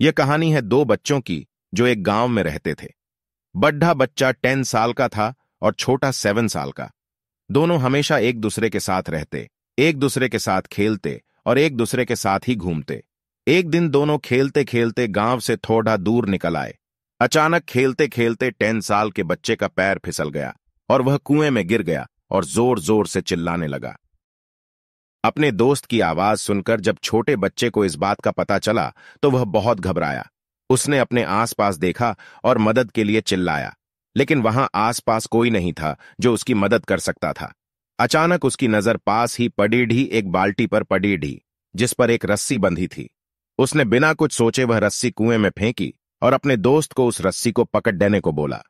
यह कहानी है दो बच्चों की जो एक गांव में रहते थे बड्ढा बच्चा टेन साल का था और छोटा सेवन साल का दोनों हमेशा एक दूसरे के साथ रहते एक दूसरे के साथ खेलते और एक दूसरे के साथ ही घूमते एक दिन दोनों खेलते खेलते गांव से थोड़ा दूर निकल आए अचानक खेलते खेलते टेन साल के बच्चे का पैर फिसल गया और वह कुएं में गिर गया और जोर जोर से चिल्लाने लगा अपने दोस्त की आवाज सुनकर जब छोटे बच्चे को इस बात का पता चला तो वह बहुत घबराया उसने अपने आसपास देखा और मदद के लिए चिल्लाया लेकिन वहां आसपास कोई नहीं था जो उसकी मदद कर सकता था अचानक उसकी नजर पास ही पड़ी ढी एक बाल्टी पर पड़ी ढी जिस पर एक रस्सी बंधी थी उसने बिना कुछ सोचे वह रस्सी कुएं में फेंकी और अपने दोस्त को उस रस्सी को पकड़ देने को बोला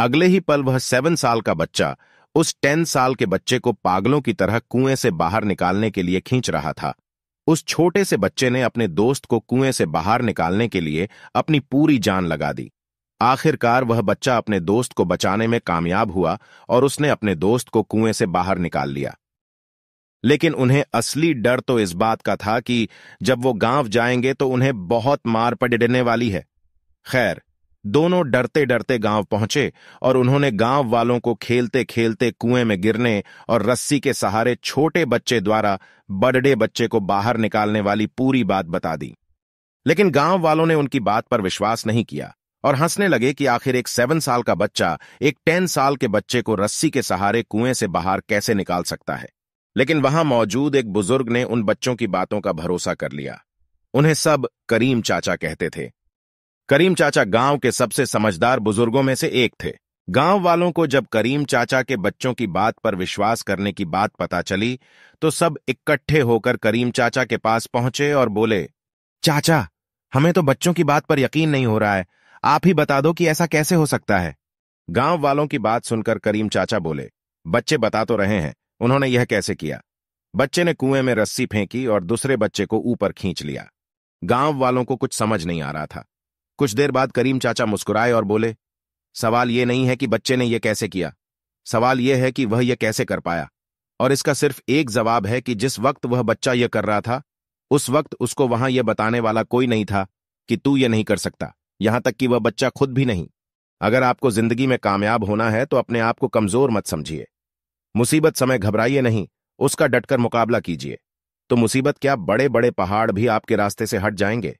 अगले ही पल वह सेवन साल का बच्चा उस टेन साल के बच्चे को पागलों की तरह कुएं से बाहर निकालने के लिए खींच रहा था उस छोटे से बच्चे ने अपने दोस्त को कुएं से बाहर निकालने के लिए अपनी पूरी जान लगा दी आखिरकार वह बच्चा अपने दोस्त को बचाने में कामयाब हुआ और उसने अपने दोस्त को कुएं से बाहर निकाल लिया लेकिन उन्हें असली डर तो इस बात का था कि जब वो गांव जाएंगे तो उन्हें बहुत मार पड़ने वाली है खैर दोनों डरते डरते गांव पहुंचे और उन्होंने गांव वालों को खेलते खेलते कुएं में गिरने और रस्सी के सहारे छोटे बच्चे द्वारा बड़े बच्चे को बाहर निकालने वाली पूरी बात बता दी लेकिन गांव वालों ने उनकी बात पर विश्वास नहीं किया और हंसने लगे कि आखिर एक सेवन साल का बच्चा एक टेन साल के बच्चे को रस्सी के सहारे कुएं से बाहर कैसे निकाल सकता है लेकिन वहां मौजूद एक बुजुर्ग ने उन बच्चों की बातों का भरोसा कर लिया उन्हें सब करीम चाचा कहते थे करीम चाचा गांव के सबसे समझदार बुजुर्गों में से एक थे गांव वालों को जब करीम चाचा के बच्चों की बात पर विश्वास करने की बात पता चली तो सब इकट्ठे होकर करीम चाचा के पास पहुंचे और बोले चाचा हमें तो बच्चों की बात पर यकीन नहीं हो रहा है आप ही बता दो कि ऐसा कैसे हो सकता है गांव वालों की बात सुनकर करीम चाचा बोले बच्चे बता तो रहे हैं उन्होंने यह कैसे किया बच्चे ने कुएं में रस्सी फेंकी और दूसरे बच्चे को ऊपर खींच लिया गांव वालों को कुछ समझ नहीं आ रहा था कुछ देर बाद करीम चाचा मुस्कुराए और बोले सवाल यह नहीं है कि बच्चे ने यह कैसे किया सवाल यह है कि वह यह कैसे कर पाया और इसका सिर्फ एक जवाब है कि जिस वक्त वह बच्चा यह कर रहा था उस वक्त उसको वहां यह बताने वाला कोई नहीं था कि तू यह नहीं कर सकता यहां तक कि वह बच्चा खुद भी नहीं अगर आपको जिंदगी में कामयाब होना है तो अपने आप को कमजोर मत समझिए मुसीबत समय घबराइए नहीं उसका डटकर मुकाबला कीजिए तो मुसीबत क्या बड़े बड़े पहाड़ भी आपके रास्ते से हट जाएंगे